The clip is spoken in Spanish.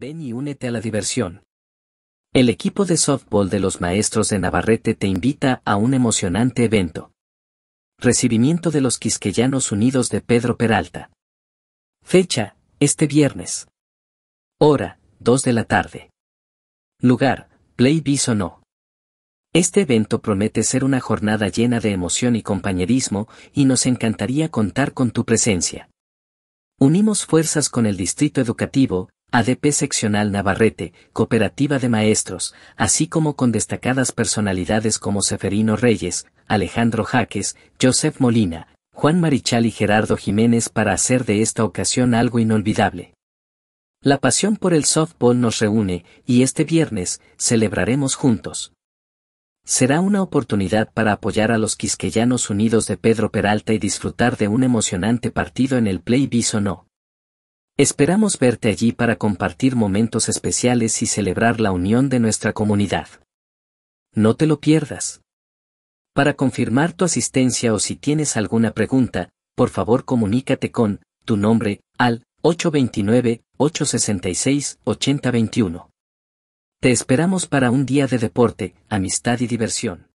Ven y únete a la diversión. El equipo de softball de los maestros de Navarrete te invita a un emocionante evento. Recibimiento de los Quisqueyanos Unidos de Pedro Peralta. Fecha, este viernes. Hora, 2 de la tarde. Lugar, Play Bis o No. Este evento promete ser una jornada llena de emoción y compañerismo, y nos encantaría contar con tu presencia. Unimos fuerzas con el Distrito Educativo, ADP Seccional Navarrete, Cooperativa de Maestros, así como con destacadas personalidades como Seferino Reyes, Alejandro Jaques, Joseph Molina, Juan Marichal y Gerardo Jiménez para hacer de esta ocasión algo inolvidable. La pasión por el softball nos reúne y este viernes celebraremos juntos. Será una oportunidad para apoyar a los Quisqueyanos Unidos de Pedro Peralta y disfrutar de un emocionante partido en el Play no. Esperamos verte allí para compartir momentos especiales y celebrar la unión de nuestra comunidad. No te lo pierdas. Para confirmar tu asistencia o si tienes alguna pregunta, por favor comunícate con tu nombre al 829-866-8021. Te esperamos para un día de deporte, amistad y diversión.